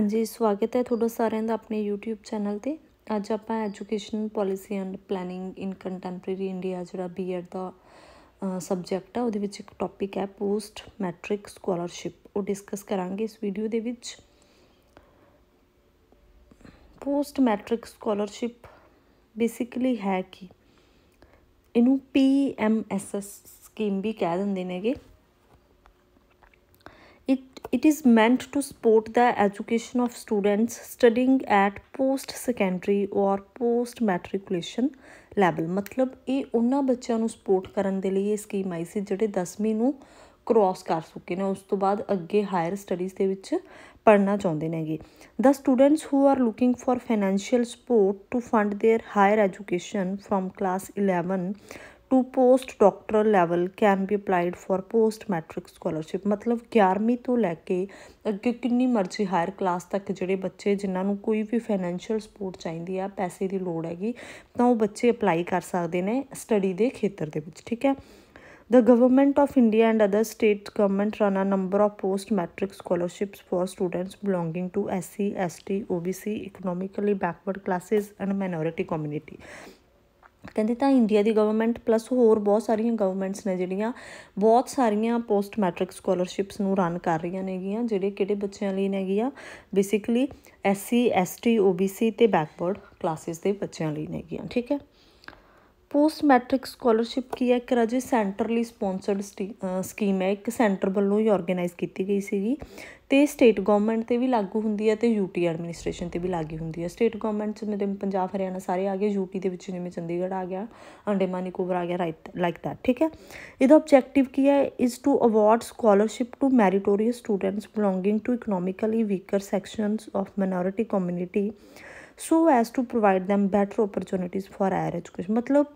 ਹਾਂਜੀ ਸਵਾਗਤ ਹੈ ਤੁਹਾਡਾ ਸਾਰਿਆਂ ਦਾ ਆਪਣੇ YouTube ਚੈਨਲ ਤੇ ਅੱਜ ਆਪਾਂ education policy and planning in contemporary India ਜਿਹੜਾ ਬੀਐਡ ਦਾ ਸਬਜੈਕਟ ਆ ਉਹਦੇ ਵਿੱਚ ਇੱਕ ਟੌਪਿਕ ਹੈ ਪੋਸਟ ਮੈਟ੍ਰਿਕ ਸਕਾਲਰਸ਼ਿਪ ਉਹ ਡਿਸਕਸ ਕਰਾਂਗੇ ਇਸ ਵੀਡੀਓ ਦੇ ਵਿੱਚ ਪੋਸਟ ਮੈਟ੍ਰਿਕ ਸਕਾਲਰਸ਼ਿਪ ਬੇਸਿਕਲੀ ਹੈ ਕਿ ਇਹਨੂੰ ਪੀਐਮਐਸਐਸ ਸਕੀਮ ਵੀ ਕਹਿ ਦਿੰਦੇ ਨੇਗੇ It is meant to support the education of students studying at post secondary or post matriculation level ਮਤਲਬ ਇਹ ਉਹਨਾਂ ਬੱਚਿਆਂ ਨੂੰ ਸਪੋਰਟ ਕਰਨ ਦੇ ਲਈ ਇਹ ਸਕੀਮ ਆਈ ਸੀ ਜਿਹੜੇ 10ਵੀਂ ਨੂੰ ਕ੍ਰਾਸ ਕਰ ਚੁੱਕੇ ਨੇ ਉਸ ਤੋਂ ਬਾਅਦ ਅੱਗੇ ਹਾਇਰ ਸਟੱਡੀਜ਼ ਦੇ ਵਿੱਚ ਪੜਨਾ ਚਾਹੁੰਦੇ ਨੇਗੇ the students who are looking for financial support to fund their higher education from class 11 to post doctoral level can be applied for post matric scholarship ਮਤਲਬ 11ਵੀਂ ਤੋਂ ਲੈ ਕੇ ਅੱਗੇ ਕਿੰਨੀ ਮਰਜ਼ੀ ਹਾਇਰ ਕਲਾਸ ਤੱਕ ਜਿਹੜੇ ਬੱਚੇ ਜਿਨ੍ਹਾਂ ਨੂੰ ਕੋਈ ਵੀ ਫਾਈਨੈਂਸ਼ੀਅਲ ਸਪੋਰਟ ਚਾਹੀਦੀ ਆ ਪੈਸੇ ਦੀ ਲੋੜ ਹੈਗੀ ਤਾਂ ਉਹ ਬੱਚੇ ਅਪਲਾਈ ਕਰ ਸਕਦੇ ਨੇ ਸਟੱਡੀ ਦੇ ਖੇਤਰ ਦੇ ਵਿੱਚ ਠੀਕ ਹੈ The government of India and other state government run a number of post matric scholarships for students belonging to SC, ST, OBC, economically backward classes and minority community. ਕਹਿੰਦੇ ਤਾਂ ਇੰਡੀਆ ਦੀ ਗਵਰਨਮੈਂਟ ਪਲੱਸ ਹੋਰ ਬਹੁਤ ਸਾਰੀਆਂ governments ਨੇ ਜਿਹੜੀਆਂ ਬਹੁਤ ਸਾਰੀਆਂ post matric scholarships ਨੂੰ ਰਨ ਕਰ ਰਹੀਆਂ ਨੇਗੀਆਂ ਜਿਹੜੇ ਕਿਹੜੇ ਬੱਚਿਆਂ ਲਈ ਨੇਗੀਆਂ ਬੇਸਿਕਲੀ ਐਸਸੀ ਐਸਟੀ ਓਬੀਸੀ ਤੇ ਬੈਕਵਰਡ ਕਲਾਸਿਸ ਦੇ ਬੱਚਿਆਂ ਲਈ ਨੇਗੀਆਂ ਠੀਕ ਹੈ ਪੋਸਟ ਮੈਟ੍ਰਿਕ ਸਕਾਲਰਸ਼ਿਪ ਕੀ ਹੈ ਇੱਕ ਰਾਜੇ ਸੈਂਟਰਲੀ ਸਪਾਂਸਰਡ ਸਕੀਮ ਹੈ ਇੱਕ ਸੈਂਟਰ ਵੱਲੋਂ ਹੀ ਆਰਗੇਨਾਈਜ਼ ਕੀਤੀ ਗਈ ਸੀਗੀ ਤੇ ਸਟੇਟ ਗਵਰਨਮੈਂਟ ਤੇ ਵੀ ਲਾਗੂ ਹੁੰਦੀ ਹੈ ਤੇ ਯੂਟੀ ਐਡਮਿਨਿਸਟ੍ਰੇਸ਼ਨ ਤੇ ਵੀ ਲਾਗੂ ਹੁੰਦੀ ਹੈ ਸਟੇਟ ਗਵਰਨਮੈਂਟ ਜਿਵੇਂ ਪੰਜਾਬ ਹਰਿਆਣਾ ਸਾਰੇ ਆ ਗਏ ਯੂਟੀ ਦੇ ਵਿੱਚ ਜਿਵੇਂ ਚੰਡੀਗੜ੍ਹ ਆ ਗਿਆ ਅੰਡੇਮਾਨ ਨਿਕੋਬਰ ਆ ਗਿਆ ਰਾਈਟ ਲਾਈਕ ਦੈਟ ਠੀਕ ਹੈ ਇਹਦਾ ਆਬਜੈਕਟਿਵ ਕੀ ਹੈ is to award scholarship to meritorious students belonging to economically weaker sections of minority community so as to provide them better opportunities for higher education ਮਤਲਬ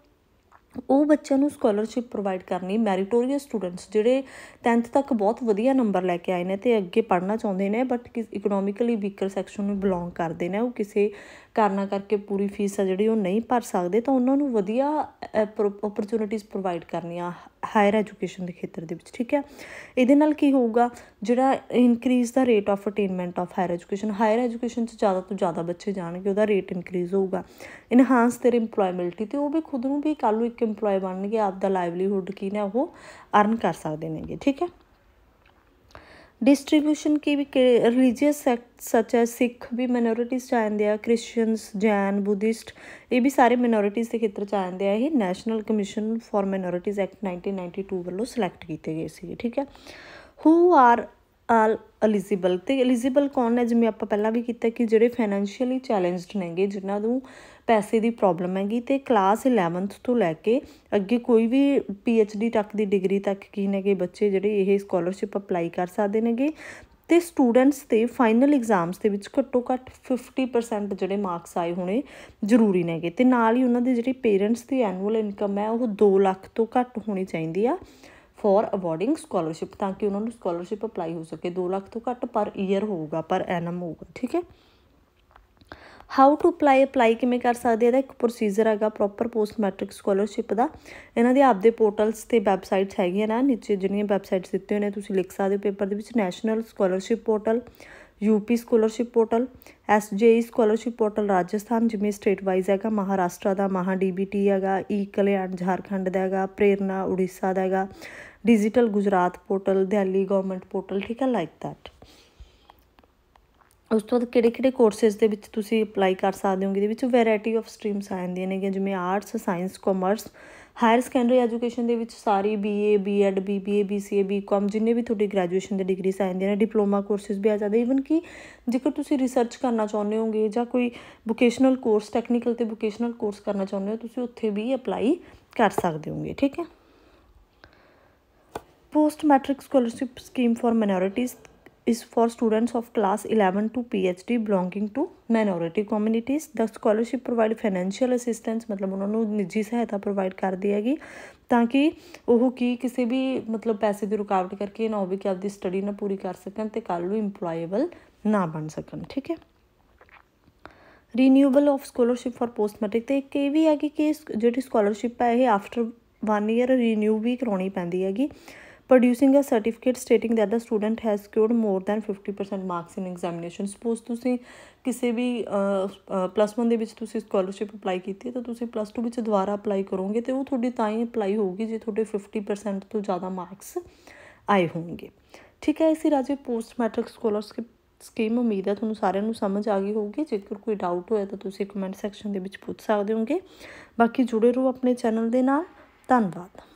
ਉਹ ਬੱਚਿਆਂ ਨੂੰ ਸਕਾਲਰਸ਼ਿਪ ਪ੍ਰੋਵਾਈਡ ਕਰਨੀ ਮੈਰੀਟੋਰੀਅਸ ਸਟੂਡੈਂਟਸ ਜਿਹੜੇ 10th ਤੱਕ ਬਹੁਤ ਵਧੀਆ ਨੰਬਰ ਲੈ ਕੇ ਆਏ ਨੇ ਤੇ ਅੱਗੇ ਪੜ੍ਹਨਾ ਚਾਹੁੰਦੇ ਨੇ ਬਟ ਇਕਨੋਮਿਕਲੀ ਵੀਕਰ ਸੈਕਸ਼ਨ ਨੂੰ ਬਿਲੋਂਗ ਕਰਦੇ ਨੇ ਉਹ ਕਿਸੇ ਕਾਰਨਾ ਕਰਕੇ ਪੂਰੀ ਫੀਸ ਆ ਜਿਹੜੀ ਉਹ ਨਹੀਂ ਭਰ ਸਕਦੇ ਤਾਂ ਉਹਨਾਂ ਨੂੰ ਵਧੀਆ ਓਪਰਚ्युनिटीज ਪ੍ਰੋਵਾਈਡ ਕਰਨੀਆਂ ਹਾਇਰ ਐਜੂਕੇਸ਼ਨ ਦੇ ਖੇਤਰ ਦੇ ਵਿੱਚ ਠੀਕ ਹੈ ਇਹਦੇ ਨਾਲ ਕੀ ਹੋਊਗਾ ਜਿਹੜਾ ਇਨਕਰੀਜ਼ ਦਾ rate of attainment of higher education higher education 'ਚ ਜ਼ਿਆਦਾ ਤੋਂ ਜ਼ਿਆਦਾ ਬੱਚੇ ਜਾਣਗੇ ਉਹਦਾ ਰੇਟ ਇਨਕਰੀਜ਼ ਹੋਊਗਾ ਇਨਹਾਂਸ देयर ਏਮਪਲੋਇਬਿਲਟੀ ਤੇ ਉਹ ਵੀ ਖੁਦ ਨੂੰ ਵੀ ਕੱਲ ਨੂੰ ਇੱਕ ਏਮਪਲੋਈ ਬਣਨਗੇ ਆਪ ਦਾ ਲਾਈਵਲੀਹੁੱਡ ਕੀ ਨੇ ਉਹ ਅਰਨ ਕਰ ਸਕਦੇ ਨੇਗੇ ਠੀਕ ਹੈ डिस्ट्रीब्यूशन की भी के रिलीजियस सैक्ट सच है सिख भी मनोरिटीज च आएँ क्रिश्चियनस जैन बुद्धिस्ट ये भी सारे मनोरिटीज़ के खेत्र च हैं ये national commission for minorities act nineteen ninety two वालों सिलैक्ट किए गए थे ठीक है हू आर ਆਲ ਐਲੀਜੀਬਲ ਤੇ ਐਲੀਜੀਬਲ ਕੌਣ ਹੈ ਜਿਵੇਂ ਆਪਾਂ ਪਹਿਲਾਂ ਵੀ ਕੀਤਾ ਕਿ ਜਿਹੜੇ ਫਾਈਨੈਂਸ਼ੀਅਲੀ ਚੈਲੰਜਡ ਨੇਗੇ ਜਿਨ੍ਹਾਂ ਨੂੰ ਪੈਸੇ ਦੀ ਪ੍ਰੋਬਲਮ ਹੈਗੀ ਤੇ ਕਲਾਸ 11th ਤੋਂ ਲੈ ਕੇ ਅੱਗੇ ਕੋਈ ਵੀ ਪੀ ਐਚ ਡੀ ਤੱਕ ਦੀ ਡਿਗਰੀ ਤੱਕ ਕੀ ਨੇਗੇ ਬੱਚੇ ਜਿਹੜੇ ਇਹ ਸਕਾਲਰਸ਼ਿਪ ਅਪਲਾਈ ਕਰ ਸਕਦੇ ਨੇਗੇ ਤੇ ਸਟੂਡੈਂਟਸ ਤੇ ਫਾਈਨਲ ਐਗਜ਼ਾਮਸ ਦੇ ਵਿੱਚ ਘੱਟੋ ਘੱਟ 50% ਜਿਹੜੇ ਮਾਰਕਸ ਆਏ ਹੋਣੇ ਜ਼ਰੂਰੀ ਨੇਗੇ ਤੇ ਨਾਲ ਹੀ ਉਹਨਾਂ ਦੇ ਜਿਹੜੇ ਪੇਰੈਂਟਸ ਦੀ ਐਨੂਅਲ ਇਨਕਮ ਹੈ ਉਹ 2 ਲੱਖ ਤੋਂ ਘੱਟ ਹੋਣੀ ਚਾਹੀਦੀ ਆ ਫੋਰ ਅਵਾਰਡਿੰਗ ਸਕਾਲਰਸ਼ਿਪ ਤਾਂ ਕਿ ਉਹਨਾਂ ਨੂੰ ਸਕਾਲਰਸ਼ਿਪ ਅਪਲਾਈ ਹੋ ਸਕੇ 2 ਲੱਖ ਤੋਂ ਘੱਟ ਪਰ ਈਅਰ ਹੋਊਗਾ ਪਰ ਐਨਮ ਹੋਊਗਾ ਠੀਕ ਹੈ ਹਾਊ ਟੂ ਅਪਲਾਈ ਅਪਲਾਈ ਕਿਵੇਂ ਕਰ ਸਕਦੇ ਇਹਦਾ ਇੱਕ ਪ੍ਰੋਸੀਜਰ ਹੈਗਾ ਪ੍ਰੋਪਰ ਪੋਸਟ ਮੈਟ੍ਰਿਕ ਸਕਾਲਰਸ਼ਿਪ ਦਾ ਇਹਨਾਂ ਦੇ ਆਪਦੇ ਪੋਰਟਲਸ ਤੇ ਵੈਬਸਾਈਟਸ ਹੈਗੀਆਂ ਨਾ ਨੀਚੇ ਜਿਹੜੀਆਂ ਵੈਬਸਾਈਟਸ ਦਿੱਤੇ ਹੋਏ ਨੇ ਤੁਸੀਂ ਲਿਖ ਸਕਦੇ ਹੋ ਪੇਪਰ ਦੇ ਵਿੱਚ national scholarship portal UP scholarship portal S J scholarship portal Rajasthan ਜਿਵੇਂ ਸਟੇਟ ਵਾਈਜ਼ ਹੈਗਾ ਮਹਾਰਾਸ਼ਟਰ ਦਾ ਮਹਾ ਡੀਬੀਟੀ ਹੈਗਾ ਈ ਕਲਿਆਣ ਝਾਰਖੰਡ ਦਾ ਹੈਗਾ ਪ੍ਰੇਰਣਾ ਉੜੀਸਾ ਦਾ ਹੈਗਾ digital Gujarat portal Delhi government portal ਠੀਕ ਹੈ ਲਾਈਕ ਥੈਟ ਉਸ ਤੋਂ ਬਾਅਦ ਕਿਹੜੇ ਕਿਹੜੇ ਕੋਰਸਸ ਦੇ ਵਿੱਚ ਤੁਸੀਂ ਅਪਲਾਈ ਕਰ ਸਕਦੇ ਹੋ ਇਹਦੇ ਵਿੱਚ ਵੈਰਾਈਟੀ ਆਫ ਸਟਰੀਮਸ ਆ ਜਾਂਦੀਆਂ ਨੇ ਜਿਵੇਂ arts science commerce higher secondary education ਦੇ ਵਿੱਚ ਸਾਰੀ BA BEd BBA BCA BCom ਜਿੰਨੇ ਵੀ ਤੁਹਾਡੀ ਗ੍ਰੈਜੂਏਸ਼ਨ ਦੇ ਡਿਗਰੀਸ ਆ ਜਾਂਦੀਆਂ ਨੇ ਡਿਪਲੋਮਾ ਕੋਰਸਸ ਵੀ ਆ ਜਾਂਦੇ ਇਵਨ ਕਿ ਜੇਕਰ ਤੁਸੀਂ ਰਿਸਰਚ ਕਰਨਾ ਚਾਹੁੰਦੇ ਹੋਗੇ ਜਾਂ ਕੋਈ ਵੋਕੇਸ਼ਨਲ ਕੋਰਸ ਟੈਕਨੀਕਲ ਤੇ ਵੋਕੇਸ਼ਨਲ ਕੋਰਸ ਕਰਨਾ ਚਾਹੁੰਦੇ ਹੋ ਤੁਸੀਂ ਉੱਥੇ ਵੀ ਅਪਲਾਈ ਕਰ ਸਕਦੇ ਹੋਗੇ ਠੀਕ ਹੈ post matric scholarship scheme for minorities is for students of class 11 to PhD belonging to minority communities the scholarship provide financial assistance ਮਤਲਬ ਉਹਨਾਂ ਨੂੰ ਨਿੱਜੀ ਸਹਾਇਤਾ ਪ੍ਰੋਵਾਈਡ ਕਰਦੀ ਹੈਗੀ ਤਾਂ ਕਿ ਉਹ ਕੀ ਕਿਸੇ ਵੀ ਮਤਲਬ ਪੈਸੇ ਦੀ ਰੁਕਾਵਟ ਕਰਕੇ ਨਾ ਹੋਵੇ ਕਿ ਆਪਦੀ ਸਟੱਡੀ ਨਾ ਪੂਰੀ ਕਰ ਸਕਣ ਤੇ ਕੱਲ ਨੂੰ ਇੰਪਲੋਏਬਲ ਨਾ ਬਣ ਸਕਣ ਠੀਕ ਹੈ renewable of scholarship for post matric ਤੇ ਇੱਕ ਇਹ ਵੀ ਹੈ ਕਿ ਜਿਹੜੀ ਸਕਾਲਰਸ਼ਿਪ ਹੈ ਇਹ ਆਫਟਰ 1 ਇਅਰ ਰੀਨਿਊ ਵੀ ਕਰਾਉਣੀ ਪੈਂਦੀ ਹੈਗੀ producing a certificate stating that the student has secured more than 50% marks in examination suppose ਤੁਸੀਂ ਕਿਸੇ ਵੀ ਪਲੱਸ 1 ਦੇ ਵਿੱਚ ਤੁਸੀਂ ਸਕਾਲਰਸ਼ਿਪ ਅਪਲਾਈ ਕੀਤੀ ਹੈ ਤਾਂ ਤੁਸੀਂ ਪਲੱਸ 2 ਵਿੱਚ ਦੁਬਾਰਾ ਅਪਲਾਈ ਕਰੋਗੇ ਤੇ ਉਹ ਤੁਹਾਡੀ ਤਾਂ ਹੀ ਅਪਲਾਈ ਹੋਊਗੀ ਜੇ ਤੁਹਾਡੇ 50% ਤੋਂ ਜ਼ਿਆਦਾ ਮਾਰਕਸ ਆਏ ਹੋਣਗੇ ਠੀਕ ਹੈ ਇਸੇ ਰਾਜੇ ਪੋਸਟ ਮੈਟ੍ਰਿਕ ਸਕਾਲਰਸ਼ਿਪ ਸਕੀਮ ਉਮੀਦ ਹੈ ਤੁਹਾਨੂੰ ਸਾਰਿਆਂ ਨੂੰ ਸਮਝ ਆ ਗਈ ਹੋਊਗੀ ਜੇਕਰ ਕੋਈ ਡਾਊਟ ਹੋਇਆ ਤਾਂ ਤੁਸੀਂ ਕਮੈਂਟ ਸੈਕਸ਼ਨ ਦੇ ਵਿੱਚ ਪੁੱਛ ਸਕਦੇ ਹੋਗੇ ਬਾਕੀ ਜੁੜੇ ਰਹੋ ਆਪਣੇ ਚੈਨਲ ਦੇ ਨਾਲ ਧੰਨਵਾਦ